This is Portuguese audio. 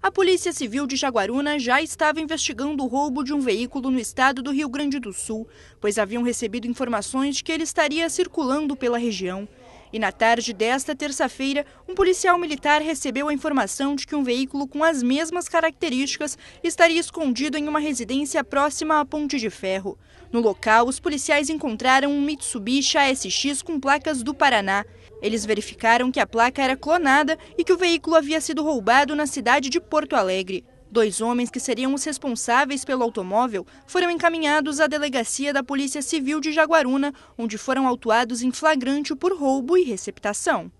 A Polícia Civil de Jaguaruna já estava investigando o roubo de um veículo no estado do Rio Grande do Sul, pois haviam recebido informações de que ele estaria circulando pela região. E na tarde desta terça-feira, um policial militar recebeu a informação de que um veículo com as mesmas características estaria escondido em uma residência próxima à Ponte de Ferro. No local, os policiais encontraram um Mitsubishi ASX com placas do Paraná. Eles verificaram que a placa era clonada e que o veículo havia sido roubado na cidade de Porto Alegre. Dois homens que seriam os responsáveis pelo automóvel foram encaminhados à delegacia da Polícia Civil de Jaguaruna, onde foram autuados em flagrante por roubo e receptação.